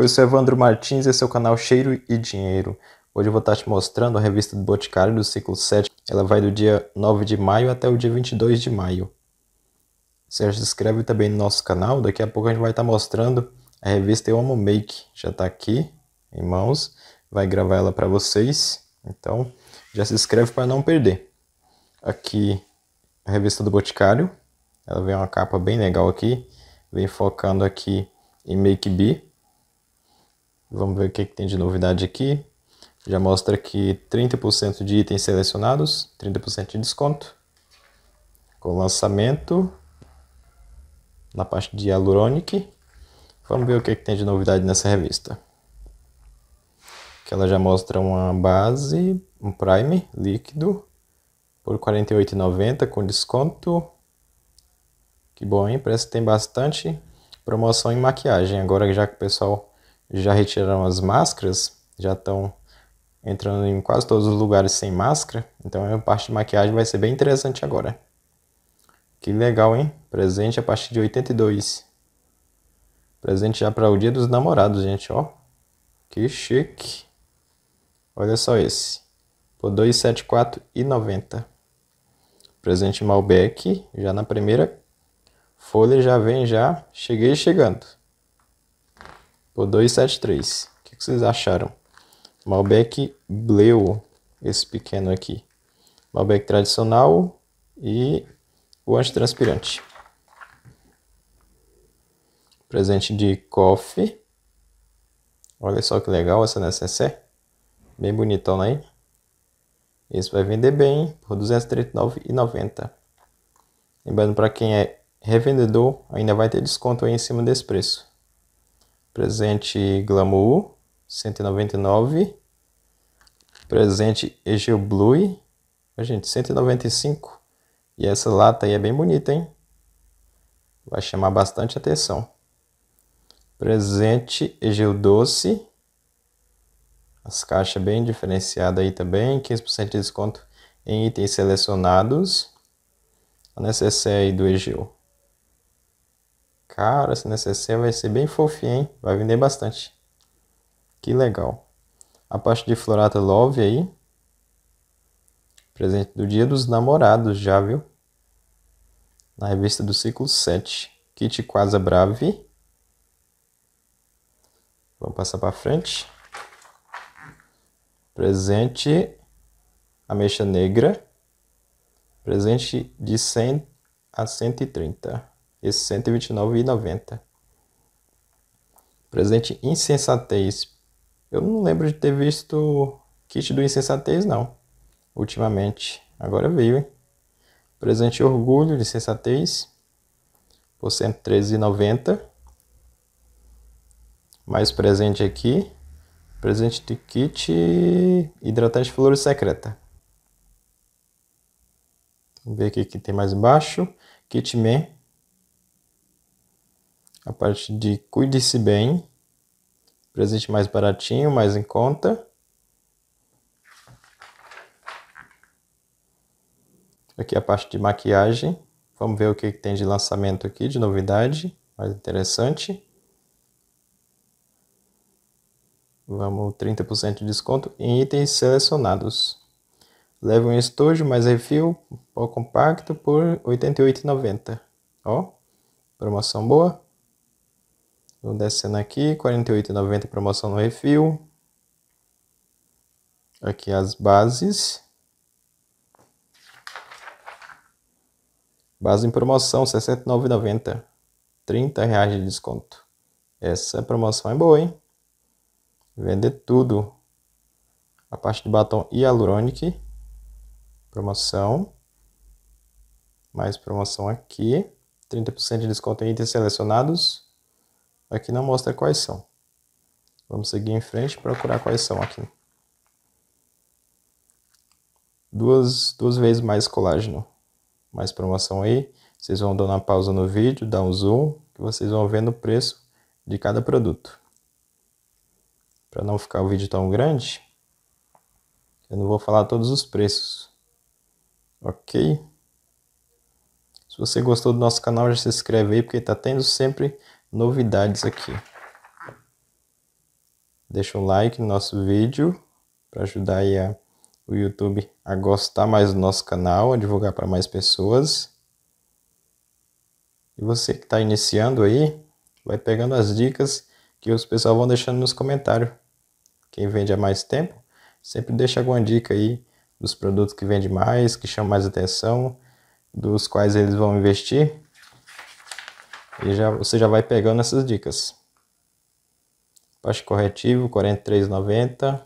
Oi, eu sou Evandro Martins e esse é o canal Cheiro e Dinheiro. Hoje eu vou estar tá te mostrando a revista do Boticário do ciclo 7. Ela vai do dia 9 de maio até o dia 22 de maio. se inscreve também no nosso canal, daqui a pouco a gente vai estar tá mostrando a revista Eu Amo Make. Já está aqui em mãos, vai gravar ela para vocês. Então, já se inscreve para não perder. Aqui a revista do Boticário. Ela vem uma capa bem legal aqui. Vem focando aqui em Make Bee. Vamos ver o que, que tem de novidade aqui. Já mostra que 30% de itens selecionados, 30% de desconto. Com lançamento, na parte de Aluronic. Vamos ver o que, que tem de novidade nessa revista. Que ela já mostra uma base, um prime líquido por R$ 48,90 com desconto. Que bom, hein? Parece que tem bastante promoção em maquiagem, agora já que o pessoal já retiraram as máscaras, já estão entrando em quase todos os lugares sem máscara, então a parte de maquiagem vai ser bem interessante agora. Que legal, hein? Presente a partir de 82. Presente já para o Dia dos Namorados, gente, ó. Que chique. Olha só esse. Por 274,90. Presente Malbec, já na primeira folha já vem já. Cheguei chegando por 273. O que, vocês acharam? Malbec Bleu, esse pequeno aqui. Malbec tradicional e o antitranspirante. Presente de coffee. Olha só que legal essa necessaire. Bem bonitona aí. Esse vai vender bem por R$ 239,90. Lembrando para quem é revendedor, ainda vai ter desconto aí em cima desse preço presente Glamour, 199, presente Egeo Blue, gente, 195. E essa lata aí é bem bonita, hein? Vai chamar bastante atenção. Presente Egeu Doce. As caixas bem diferenciadas aí também. 15% de desconto em itens selecionados. A necessaire aí do Egeu. Cara, esse necessaire vai ser bem fofinho, hein? Vai vender bastante. Que legal. A parte de florata Love aí. Presente do Dia dos Namorados já, viu? Na revista do ciclo 7. Kit Quasa Brave. Vamos passar para frente. Presente Ameixa Negra. Presente de 100 a 130 esse R$ 129,90. Presente insensatez. Eu não lembro de ter visto kit do insensatez, não. Ultimamente. Agora veio, hein? Presente orgulho de insensatez. Por R$ 113,90. Mais presente aqui. Presente de kit hidratante flores secreta. Vamos ver aqui que tem mais embaixo. Kit Man, a parte de cuide-se bem, presente mais baratinho, mais em conta. Aqui a parte de maquiagem, vamos ver o que tem de lançamento aqui, de novidade, mais interessante. Vamos 30% de desconto em itens selecionados. Leva um estojo mais refil, pó compacto por R$ 88,90. Ó, promoção boa. Vou descendo aqui, 48,90 promoção no refil. Aqui as bases. Base em promoção, R$ 69,90. R$ reais de desconto. Essa promoção é boa, hein? Vender tudo. A parte de batom hialuronic. Promoção. Mais promoção aqui. 30% de desconto em itens selecionados. Aqui não mostra quais são. Vamos seguir em frente e procurar quais são aqui. Duas, duas vezes mais colágeno. Mais promoção aí. Vocês vão dando uma pausa no vídeo, dar um zoom, que vocês vão vendo o preço de cada produto. Para não ficar o vídeo tão grande, eu não vou falar todos os preços. Ok? Se você gostou do nosso canal, já se inscreve aí, porque está tendo sempre novidades aqui. Deixa um like no nosso vídeo para ajudar aí a, o YouTube a gostar mais do nosso canal, a divulgar para mais pessoas. E você que está iniciando aí, vai pegando as dicas que os pessoal vão deixando nos comentários. Quem vende há mais tempo, sempre deixa alguma dica aí dos produtos que vende mais, que chama mais atenção, dos quais eles vão investir. E já, você já vai pegando essas dicas. Parte corretivo, 43,90.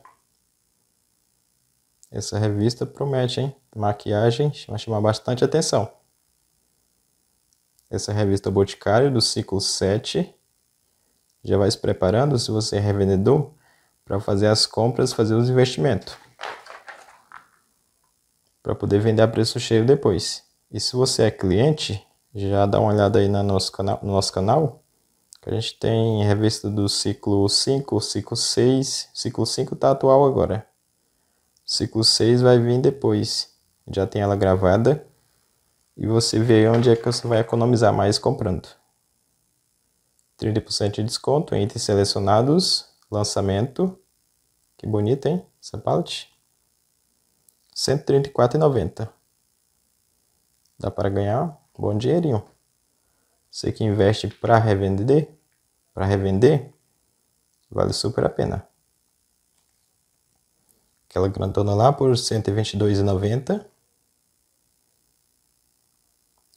Essa revista promete, hein? Maquiagem vai chamar bastante atenção. Essa revista Boticário do ciclo 7. Já vai se preparando, se você é revendedor, para fazer as compras, fazer os investimentos. Para poder vender a preço cheio depois. E se você é cliente, já dá uma olhada aí no nosso canal, no nosso canal que a gente tem revista do ciclo 5, ciclo 6. Ciclo 5 está atual agora. Ciclo 6 vai vir depois. Já tem ela gravada. E você vê onde é que você vai economizar mais comprando. 30% de desconto entre selecionados. Lançamento. Que bonito, hein? Essa pallet. R$ 134,90. Dá para ganhar bom dinheirinho. Você que investe para revender, para revender, vale super a pena. Aquela grandona lá por R$ 122,90.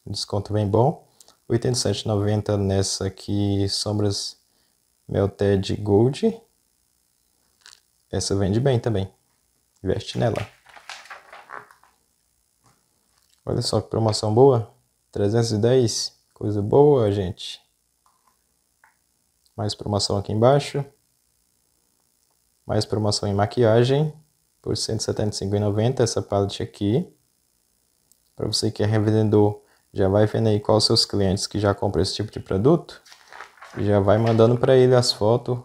Desconto bem bom. R$ 87,90 nessa aqui, sombras Melted Gold. Essa vende bem também. Investe nela. Olha só que promoção boa. 310, coisa boa, gente. Mais promoção aqui embaixo. Mais promoção em maquiagem por R$ 175,90 essa palette aqui. Para você que é revendedor, já vai vendo aí quais seus clientes que já compram esse tipo de produto. Já vai mandando para ele as fotos.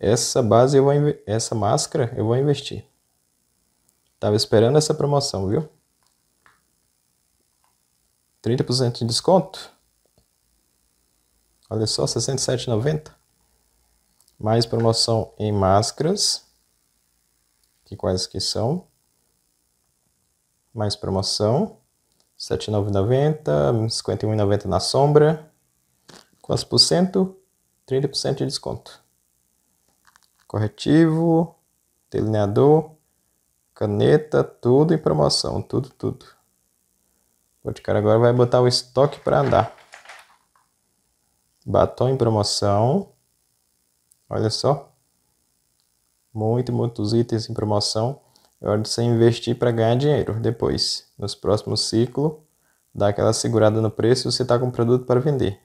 Essa base, eu vou essa máscara, eu vou investir. Tava esperando essa promoção, viu? 30% de desconto. Olha só, R$ 67,90. Mais promoção em máscaras. Que quais que são? Mais promoção. R$ 7,90, 51,90 na sombra. Quantos por cento? 30% de desconto. Corretivo, delineador, caneta, tudo em promoção, tudo, tudo. Boticário agora vai botar o estoque para andar. Batom em promoção. Olha só. Muito, muitos itens em promoção. É hora de você investir para ganhar dinheiro depois. Nos próximos ciclos, dá aquela segurada no preço e você está com produto para vender.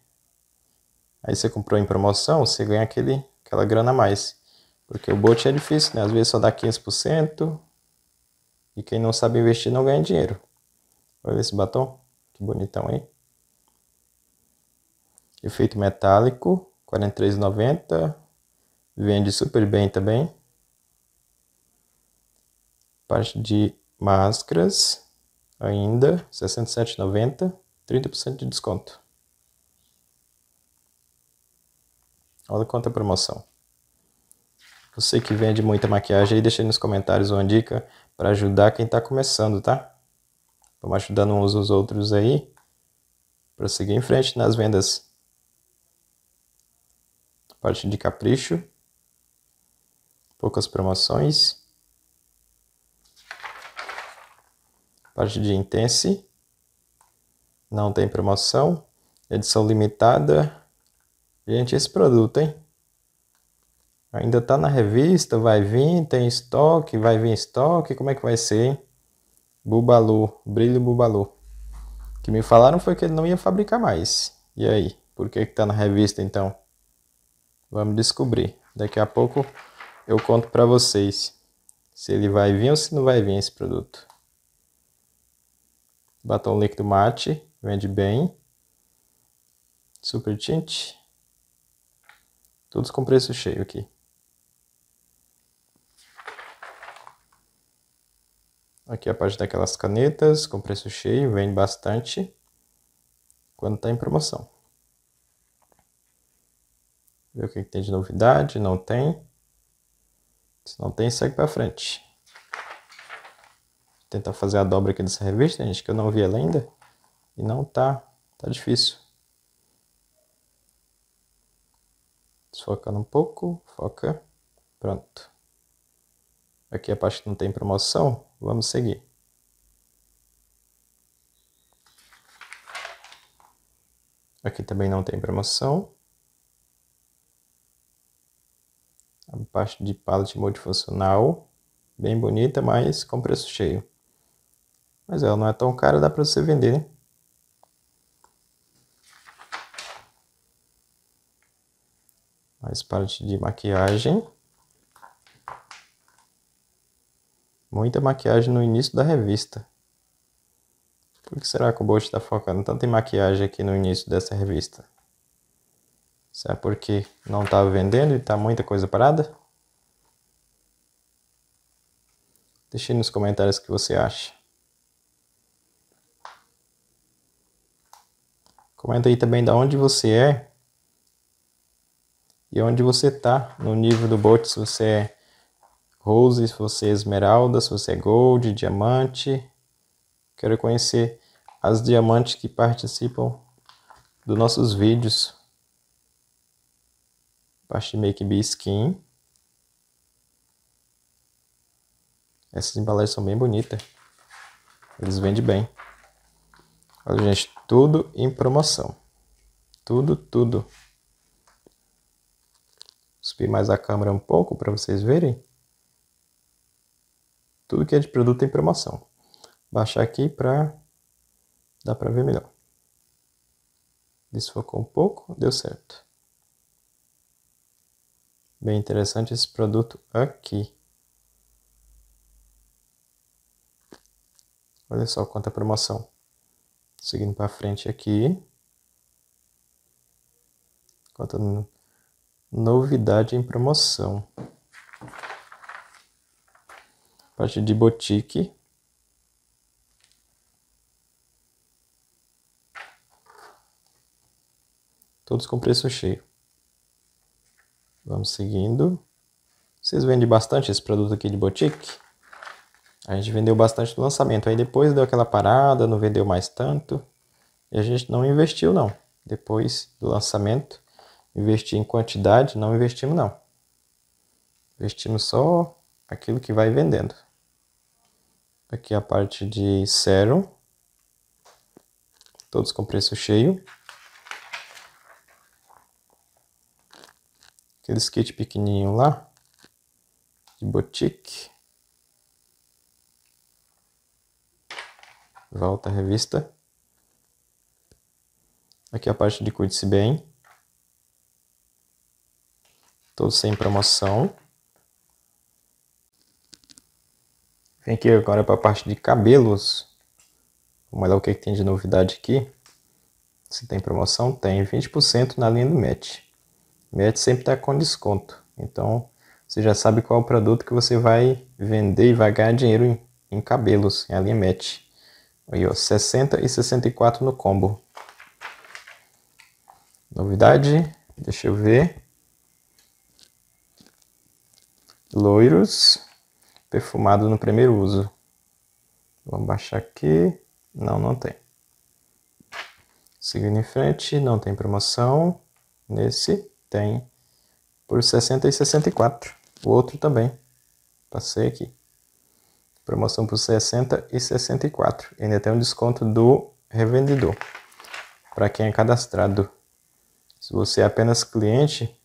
Aí você comprou em promoção, você ganha aquele, aquela grana a mais. Porque o bot é difícil, né? Às vezes só dá 15%. E quem não sabe investir não ganha dinheiro. Olha esse batom, que bonitão, aí. Efeito metálico, 43,90. Vende super bem também. Parte de máscaras, ainda, 67,90. 30% de desconto. Olha quanta promoção. Você que vende muita maquiagem aí, deixa aí nos comentários uma dica para ajudar quem está começando, tá? Vamos ajudando uns aos outros aí para seguir em frente nas vendas. Parte de capricho, poucas promoções. Parte de intense, não tem promoção, edição limitada. Gente, esse produto, hein? Ainda tá na revista, vai vir, tem estoque, vai vir estoque, como é que vai ser, hein? Bubalu, Brilho Bubalu. O que me falaram foi que ele não ia fabricar mais. E aí, por que que tá na revista então? Vamos descobrir. Daqui a pouco eu conto para vocês se ele vai vir ou se não vai vir esse produto. Batom líquido mate, vende bem. Super tint. Todos com preço cheio aqui. Aqui a parte daquelas canetas com preço cheio, vem bastante quando está em promoção. Ver o que, que tem de novidade, não tem. Se não tem, segue para frente. Vou tentar fazer a dobra aqui dessa revista, gente, que eu não vi ela ainda. E não tá, tá difícil. Desfocando um pouco, foca, pronto. Aqui a parte que não tem promoção, Vamos seguir. Aqui também não tem promoção. A parte de pallet multifuncional, bem bonita, mas com preço cheio. Mas ela não é tão cara, dá para você vender, Mais parte de maquiagem. Muita maquiagem no início da revista. Por que será que o Bolt está focando em maquiagem aqui no início dessa revista? Será porque não estava tá vendendo e está muita coisa parada? Deixe nos comentários o que você acha. Comenta aí também de onde você é e onde você está no nível do Bolt, se você é Rose, se você é esmeralda, se você é gold, diamante. Quero conhecer as diamantes que participam dos nossos vídeos. Parte de Make Be Skin. Essas embalagens são bem bonitas. Eles vendem bem. Olha, gente, tudo em promoção. Tudo, tudo. Subir mais a câmera um pouco para vocês verem. Tudo que é de produto tem promoção. Baixar aqui para dá para ver melhor. Desfocou um pouco, deu certo. Bem interessante esse produto aqui. Olha só quanta promoção. Seguindo para frente aqui. Quanta novidade em promoção parte de boutique. Todos com preço cheio. Vamos seguindo. Vocês vendem bastante esse produto aqui de boutique? A gente vendeu bastante no lançamento. Aí depois deu aquela parada, não vendeu mais tanto. E a gente não investiu não. Depois do lançamento, investir em quantidade, não investimos não. Investimos só aquilo que vai vendendo. Aqui é a parte de zero. Todos com preço cheio. Aquele skate pequenininho lá. De boutique. Volta a revista. Aqui é a parte de cuide-se bem. Todos sem promoção. Tem que ir agora para a parte de cabelos. Vamos olhar o que, é que tem de novidade aqui. Se tem promoção, tem 20% na linha do match. Match sempre está com desconto. Então, você já sabe qual é o produto que você vai vender e vai ganhar dinheiro em, em cabelos, em a linha match. Aí, ó, 60 e 64 no combo. Novidade, deixa eu ver. Loiros perfumado no primeiro uso. Vamos baixar aqui. Não, não tem. Seguindo em frente, não tem promoção. Nesse tem por 60 e 64. O outro também. Passei aqui. Promoção por 60 e 64. E ainda tem um desconto do revendedor para quem é cadastrado. Se você é apenas cliente,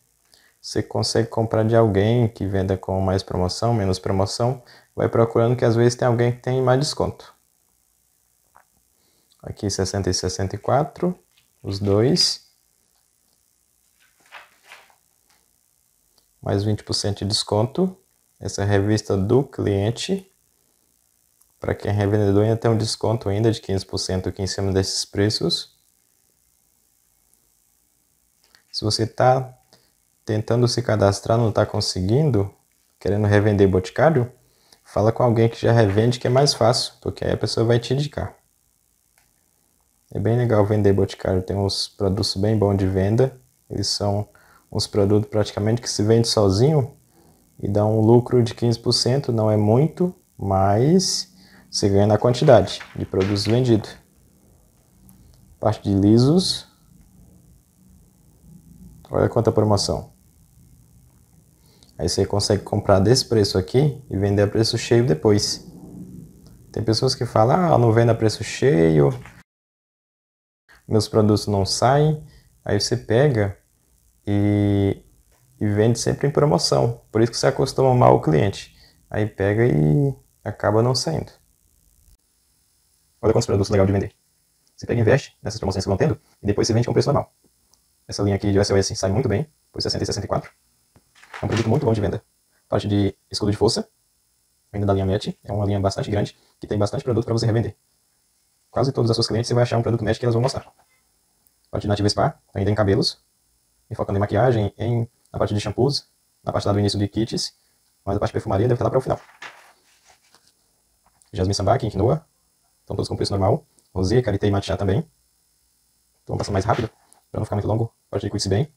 você consegue comprar de alguém que venda com mais promoção, menos promoção. Vai procurando que às vezes tem alguém que tem mais desconto. Aqui 60 e 64, os dois. Mais 20% de desconto. Essa é revista do cliente. Para quem é revendedor, ainda tem um desconto ainda de 15% aqui em cima desses preços. Se você está tentando se cadastrar, não está conseguindo, querendo revender Boticário, fala com alguém que já revende que é mais fácil, porque aí a pessoa vai te indicar. É bem legal vender Boticário, tem uns produtos bem bons de venda, eles são uns produtos praticamente que se vende sozinho e dá um lucro de 15%, não é muito, mas você ganha na quantidade de produtos vendidos. Parte de lisos, olha quanta promoção. Aí você consegue comprar desse preço aqui e vender a preço cheio depois. Tem pessoas que falam, ah, eu não vendo a preço cheio, meus produtos não saem. Aí você pega e, e vende sempre em promoção. Por isso que você acostuma mal o cliente. Aí pega e acaba não saindo. Olha quantos produtos legal de vender. Você pega e investe nessas promoções que vão tendo e depois você vende com preço normal. Essa linha aqui de SOS sai muito bem, por 60 e 64. É um produto muito bom de venda. Parte de escudo de força, ainda da linha Match, é uma linha bastante grande, que tem bastante produto para você revender. Quase todas as suas clientes você vai achar um produto Match que elas vão mostrar. Parte de Nativa Spa, ainda em cabelos, e focando em maquiagem, em, na parte de shampoos, na parte lá do início de kits, mas a parte de perfumaria deve estar lá para o final. Jasmine em Quinoa, estão todos com preço normal. Rosé, Karité e Matcha também. Então vamos passar mais rápido, para não ficar muito longo. A parte de cuide-se bem.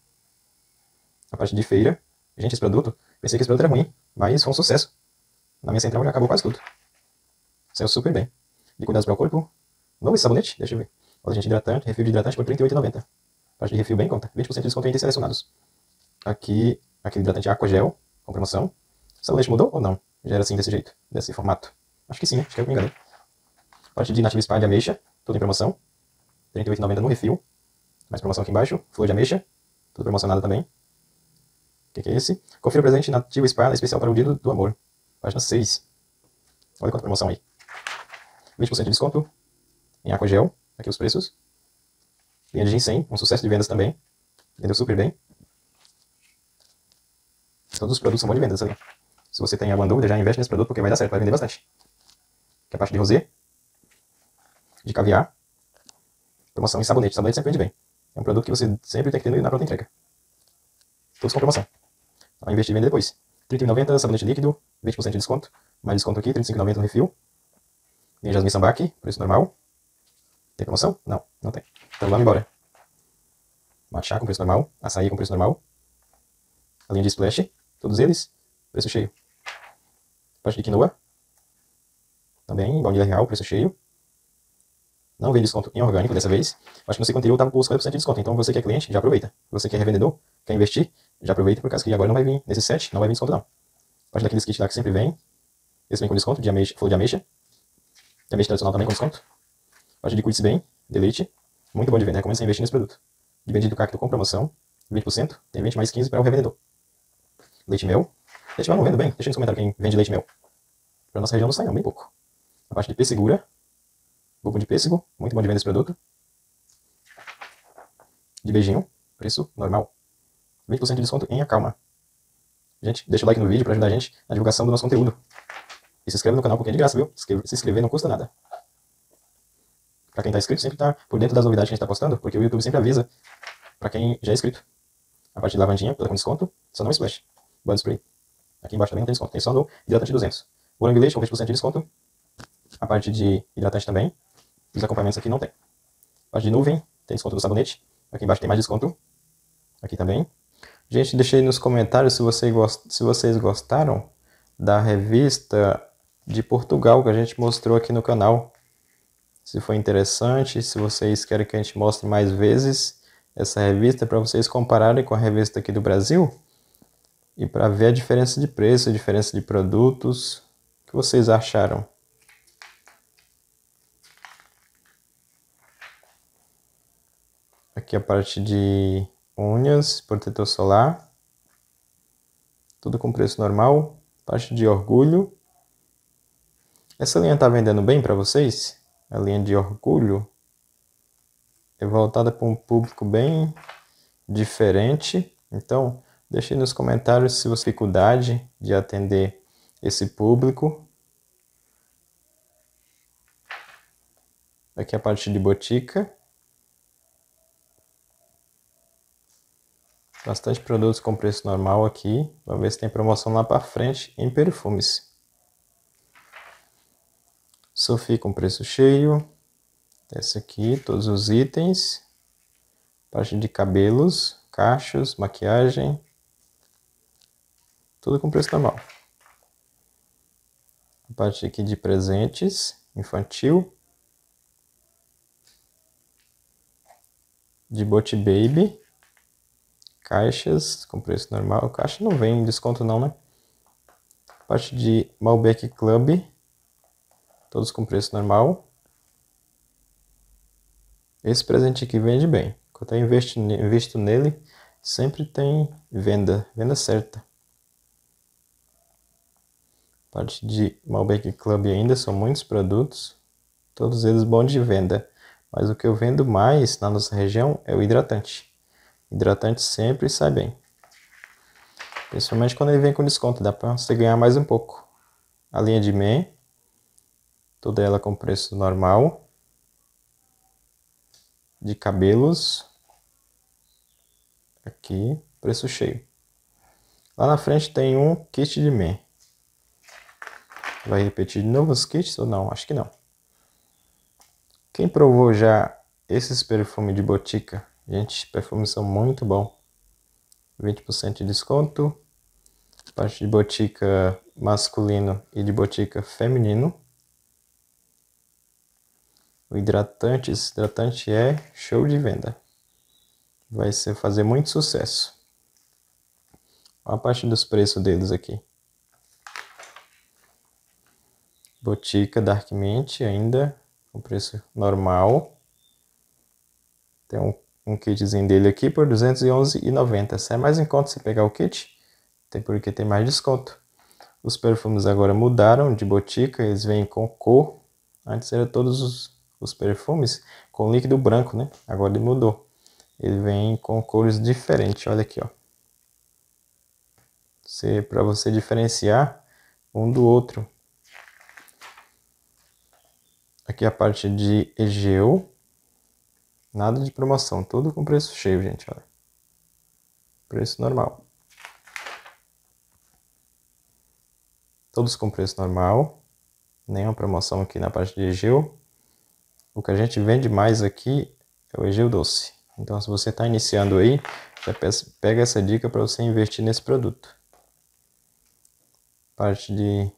A parte de feira, Gente, esse produto, pensei que esse produto era ruim, mas foi um sucesso. Na minha central já acabou quase tudo. Saiu super bem. De cuidados para o corpo, novo esse sabonete, deixa eu ver. Olha, hidratante, refil de hidratante por R$38,90. parte de refil bem conta, 20% de desconto em itens selecionados. Aqui, aquele hidratante Aqua Gel, com promoção. O sabonete mudou ou não? Já era assim, desse jeito, desse formato. Acho que sim, né? acho que é eu me enganei. Parte de Native Spa de ameixa, tudo em promoção. R$38,90 no refil. Mais promoção aqui embaixo, flor de ameixa, tudo promocionado também que, que é esse? Confira o presente nativo Sparla especial para o Dia do Amor. Página 6. Olha quanta promoção aí. 20% de desconto em Aqua Gel. Aqui os preços. Linha de ginseng, um sucesso de vendas também. Vendeu super bem. Todos os produtos são bons de vendas ali. Se você tem alguma dúvida, já investe nesse produto porque vai dar certo, vai vender bastante. Aqui é a parte de rosé. De caviar. Promoção em sabonete. Sabonete sempre vende bem. É um produto que você sempre tem que ter na pronta entrega. Todos com promoção a investir bem depois. R$31,90 sabonete líquido, 20% de desconto. Mais desconto aqui, R$35,90 no refil. Tem Jasmine Sambaki, preço normal. Tem promoção? Não, não tem. Então vamos embora. Matcha com preço normal, açaí com preço normal. A linha de splash, todos eles, preço cheio. Parte de quinoa, também, baunilha real, preço cheio. Não veio desconto em orgânico dessa vez. Acho que no seu anterior estava com 50% de desconto, então você que é cliente, já aproveita. Você que é revendedor, quer investir, já aproveita por causa que agora não vai vir, nesse set, não vai vir desconto não. A parte daqueles kits lá que sempre vem, esse vem com desconto, de ameixa, flor de ameixa. De ameixa tradicional também com desconto. A parte de cuide-se bem, leite Muito bom de vender né? Comece a investir nesse produto. De vendido cacto com promoção, 20%, tem 20 mais 15 para o revendedor. Leite mel. Leite mel não vendo bem, deixa nos comentários quem vende leite mel. Para nossa região não sai não, bem pouco. A parte de pêssegura, bobo de pêssego, muito bom de venda esse produto. De beijinho, preço normal. 20% de desconto em Acalma. Gente, deixa o like no vídeo para ajudar a gente na divulgação do nosso conteúdo. E se inscreve no canal porque é de graça, viu? Se inscrever não custa nada. Para quem está inscrito, sempre está por dentro das novidades que a gente está postando, porque o YouTube sempre avisa para quem já é inscrito. A parte de lavandinha, toda é com desconto, só não splash. Band spray. Aqui embaixo também não tem desconto, tem só no hidratante 200. Orange leite com 20% de desconto. A parte de hidratante também. Os acompanhamentos aqui não tem. A parte de nuvem, tem desconto do sabonete. Aqui embaixo tem mais desconto. Aqui também. Gente, deixa aí nos comentários se, você se vocês gostaram da revista de Portugal que a gente mostrou aqui no canal. Se foi interessante, se vocês querem que a gente mostre mais vezes essa revista para vocês compararem com a revista aqui do Brasil e para ver a diferença de preço, a diferença de produtos, o que vocês acharam? Aqui a parte de unhas, protetor solar, tudo com preço normal, taxa de orgulho. Essa linha está vendendo bem para vocês? A linha de orgulho é voltada para um público bem diferente. Então, deixe nos comentários se você tem dificuldade de atender esse público. Aqui é a parte de botica. Bastante produtos com preço normal aqui. Vamos ver se tem promoção lá para frente em perfumes. Sophie com preço cheio. Essa aqui, todos os itens. Parte de cabelos, cachos, maquiagem. Tudo com preço normal. A parte aqui de presentes, infantil. De Bote Baby caixas com preço normal. Caixa não vem desconto não, né? Parte de Malbec Club, todos com preço normal. Esse presente aqui vende bem. Quando eu investo, investo nele, sempre tem venda, venda certa. Parte de Malbec Club ainda são muitos produtos, todos eles bons de venda. Mas o que eu vendo mais na nossa região é o hidratante. Hidratante sempre sai bem. Principalmente quando ele vem com desconto, dá para você ganhar mais um pouco. A linha de MEN, toda ela com preço normal. De cabelos, aqui, preço cheio. Lá na frente tem um kit de MEN. Vai repetir de novo os kits ou não? Acho que não. Quem provou já esses perfumes de botica Gente, os perfumes são é muito bom. 20% de desconto. Parte de botica masculino e de botica feminino. O hidratante, esse hidratante é show de venda. Vai ser fazer muito sucesso. Olha a parte dos preços deles aqui. Botica Dark Mint ainda, o preço normal. Tem um um kitzinho dele aqui por R$ 211,90. é mais em conta se pegar o kit, tem porque tem mais desconto. Os perfumes agora mudaram de botica, eles vêm com cor. Antes era todos os, os perfumes com líquido branco, né? Agora ele mudou. Ele vem com cores diferentes, olha aqui, ó. para você diferenciar um do outro. Aqui a parte de Egeu, Nada de promoção, tudo com preço cheio, gente, olha. Preço normal. Todos com preço normal. Nenhuma promoção aqui na parte de Egeu. O que a gente vende mais aqui é o Egeu Doce. Então, se você está iniciando aí, já pega essa dica para você investir nesse produto. Parte de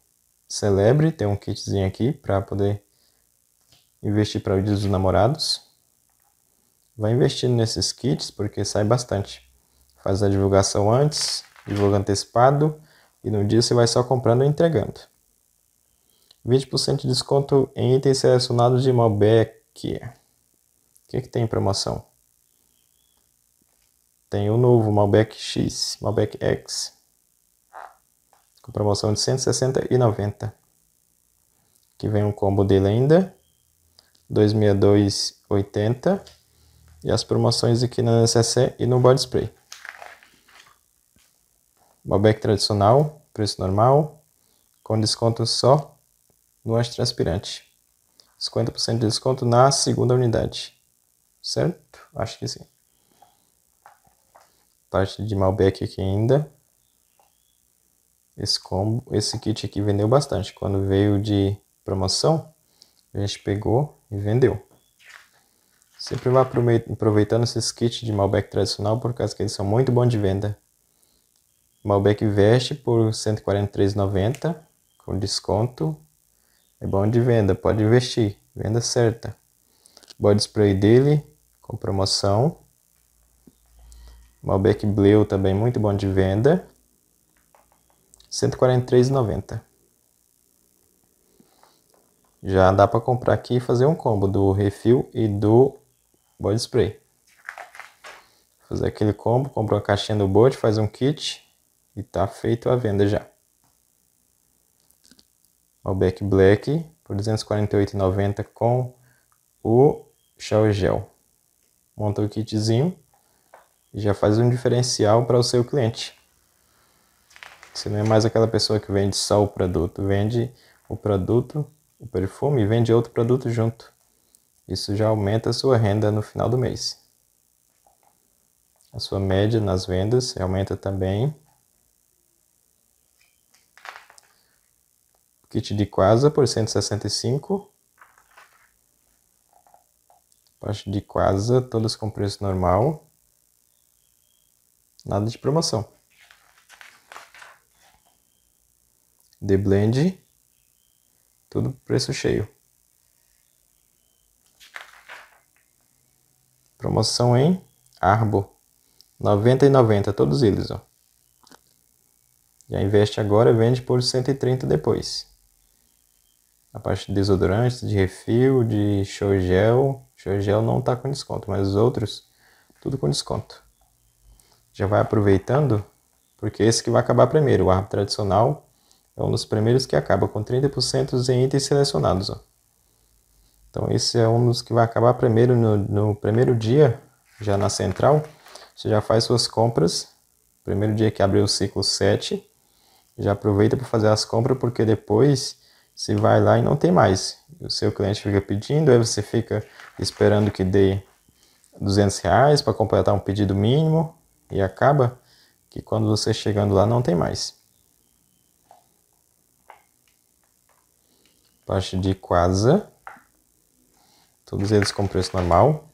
Celebre, tem um kitzinho aqui para poder investir para o dia dos namorados vai investindo nesses kits porque sai bastante. Faz a divulgação antes, divulga antecipado e no dia você vai só comprando e entregando. 20% de desconto em itens selecionados de Malbec. O que, que tem em promoção? Tem o novo Malbec X, Malbec X, com promoção de R$ e 90. Que vem um combo dele ainda, 262,80 e as promoções aqui na CC e no body spray. Bobek tradicional, preço normal, com desconto só no antitranspirante. 50% de desconto na segunda unidade. Certo? Acho que sim. Parte de Malbec aqui ainda. Esse combo, esse kit aqui vendeu bastante. Quando veio de promoção, a gente pegou e vendeu. Sempre vá aproveitando esses kits de Malbec tradicional por causa que eles são muito bons de venda. Malbec Veste por R$ 143,90 com desconto. É bom de venda, pode investir, venda certa. Body spray dele com promoção. Malbec Bleu também muito bom de venda. R$ 143,90. Já dá para comprar aqui e fazer um combo do refil e do body spray. Fazer aquele combo, compra uma caixinha do bote, faz um kit e tá feito a venda já. Malbec Black por 248,90 com o Shell Gel. Monta o kitzinho e já faz um diferencial para o seu cliente. Você não é mais aquela pessoa que vende só o produto, vende o produto, o perfume e vende outro produto junto. Isso já aumenta a sua renda no final do mês. A sua média nas vendas aumenta também. Kit de quasa por 165. Parte de quasa, todas com preço normal. Nada de promoção. The Blend, tudo preço cheio. Promoção em Arbo. 90 e 90, todos eles, ó. Já investe agora e vende por 130 depois. A parte de desodorante de refil, de show gel. Show gel não tá com desconto, mas os outros, tudo com desconto. Já vai aproveitando, porque esse que vai acabar primeiro. O arbo tradicional é um dos primeiros que acaba, com 30% em itens selecionados, ó. Então esse é um dos que vai acabar primeiro no, no primeiro dia, já na central. Você já faz suas compras, primeiro dia que abriu o ciclo 7, já aproveita para fazer as compras, porque depois você vai lá e não tem mais. O seu cliente fica pedindo, aí você fica esperando que dê 200 reais para completar um pedido mínimo e acaba que quando você chegando lá não tem mais. Parte de quasa. Todos eles com preço normal.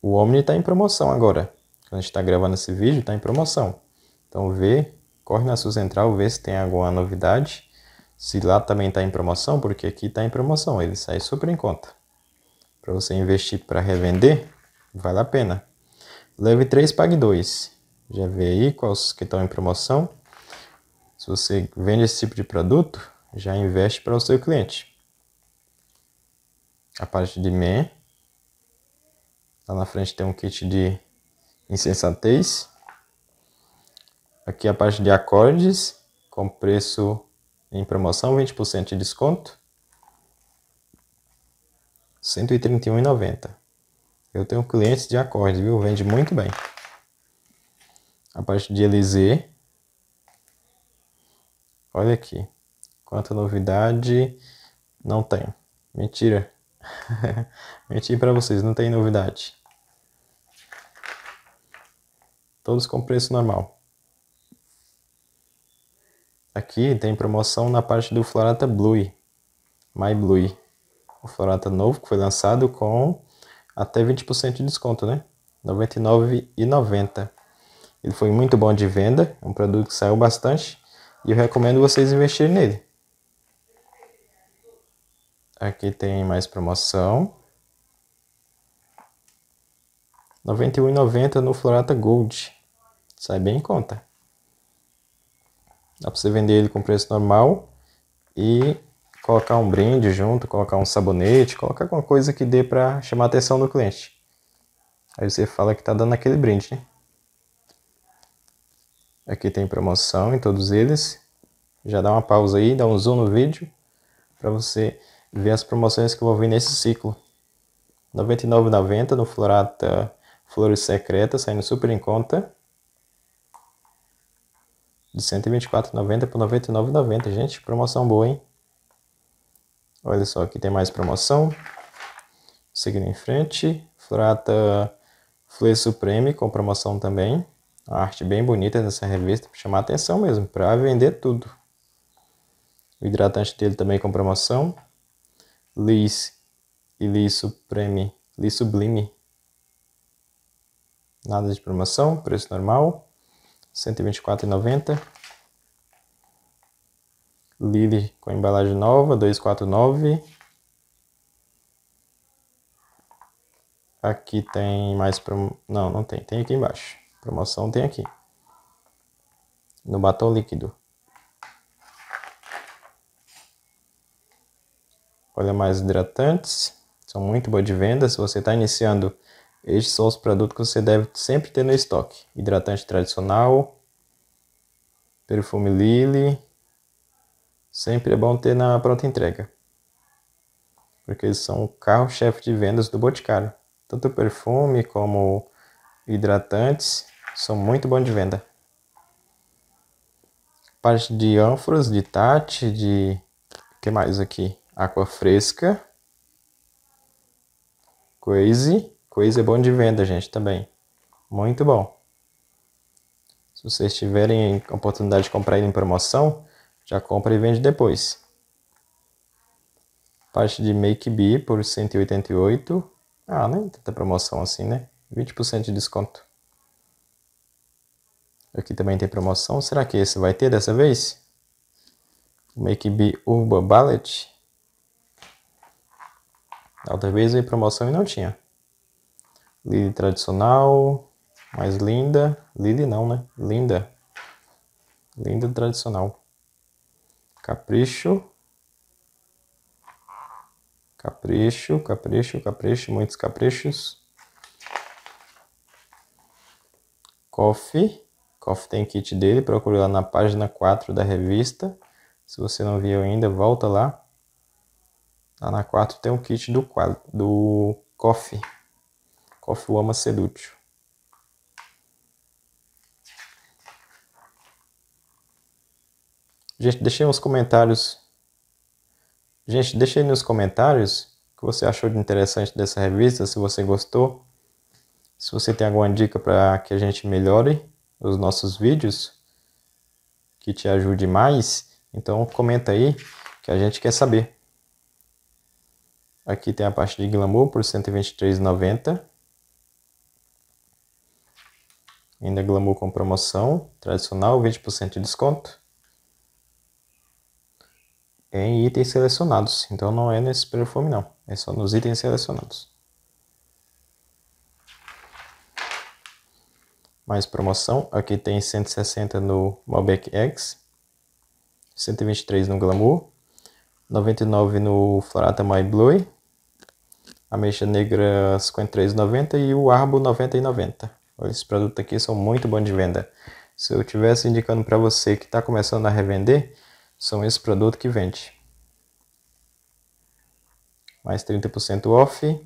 O Omni está em promoção agora. Quando a gente está gravando esse vídeo, está em promoção. Então vê, corre na sua central, vê se tem alguma novidade. Se lá também está em promoção, porque aqui está em promoção, ele sai super em conta. Para você investir para revender, vale a pena. Leve 3, pague 2. Já vê aí quais que estão em promoção. Se você vende esse tipo de produto, já investe para o seu cliente a parte de Man. Lá na frente tem um kit de insensatez. Aqui a parte de acordes, com preço em promoção, 20% de desconto. R$ 131,90. Eu tenho clientes de acordes, viu? Vende muito bem. A parte de LZ Olha aqui. Quanta novidade. Não tenho. Mentira. Menti para vocês, não tem novidade. Todos com preço normal. Aqui tem promoção na parte do Florata Blue, My Blue. O Florata novo que foi lançado com até 20% de desconto, né? R$ 99,90. Ele foi muito bom de venda, um produto que saiu bastante e eu recomendo vocês investirem nele. Aqui tem mais promoção. R$ 91,90 no Florata Gold. Sai bem em conta. Dá para você vender ele com preço normal e colocar um brinde junto, colocar um sabonete, colocar alguma coisa que dê para chamar a atenção do cliente. Aí você fala que tá dando aquele brinde, né? Aqui tem promoção em todos eles. Já dá uma pausa aí, dá um zoom no vídeo para você vem as promoções que eu vou ver nesse ciclo. R$ 99,90 no Florata Flores Secretas, saindo super em conta. De 124,90 por 99,90, gente. Promoção boa, hein? Olha só, aqui tem mais promoção. Seguindo em frente, Florata Flores Supreme com promoção também. Uma arte bem bonita nessa revista, para chamar atenção mesmo, para vender tudo. O hidratante dele também com promoção. Lis e Lis Supreme, Lis Sublime. Nada de promoção, preço normal, 124,90. Lily com embalagem nova, 249. Aqui tem mais promo... Não, não tem. Tem aqui embaixo. Promoção tem aqui. No batom líquido. mais hidratantes, são muito boas de venda. Se você está iniciando, estes são os produtos que você deve sempre ter no estoque: hidratante tradicional, perfume Lily. Sempre é bom ter na pronta entrega, porque eles são o carro-chefe de vendas do Boticário. Tanto perfume como hidratantes são muito bons de venda. Parte de ânforas, de tate, de. O que mais aqui? água fresca, Coise. Coise é bom de venda, gente, também. Muito bom. Se vocês tiverem a oportunidade de comprar ele em promoção, já compra e vende depois. Parte de Make B por 188. Ah, nem tanta promoção assim, né? 20% de desconto. Aqui também tem promoção. Será que esse vai ter dessa vez? Make B Urban Ballet. Outra vez veio promoção e não tinha. Lily tradicional, mais linda. Lily não, né? Linda. Linda tradicional. Capricho. Capricho, capricho, capricho, muitos caprichos. Coffee. Coffee tem kit dele, procure lá na página 4 da revista. Se você não viu ainda, volta lá. Lá tá na 4 tem um kit do do Coffee. Coffee Wama Seducho. Gente, deixei nos comentários. Gente, deixei nos comentários o que você achou de interessante dessa revista, se você gostou. Se você tem alguma dica para que a gente melhore os nossos vídeos, que te ajude mais, então comenta aí que a gente quer saber. Aqui tem a parte de glamour por R$ 123,90. Ainda glamour com promoção tradicional, 20% de desconto. É em itens selecionados, então não é nesse perfume não, é só nos itens selecionados. mais promoção. Aqui tem 160 no Malbec X, 123 no Glamour, 99 no Florata My Blue, ameixa negra 53,90 e o Arbo 90,90. Esses produtos aqui são muito bons de venda. Se eu estivesse indicando para você que está começando a revender, são esses produtos que vende. Mais 30% off,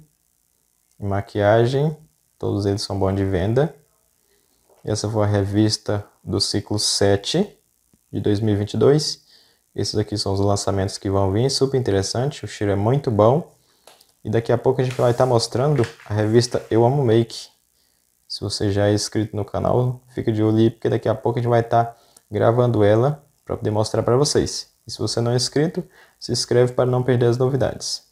maquiagem, todos eles são bons de venda. Essa foi a revista do ciclo 7 de 2022. Esses aqui são os lançamentos que vão vir, super interessante, o cheiro é muito bom. E daqui a pouco a gente vai estar mostrando a revista Eu Amo Make. Se você já é inscrito no canal, fica de olho aí, porque daqui a pouco a gente vai estar gravando ela para poder mostrar para vocês. E se você não é inscrito, se inscreve para não perder as novidades.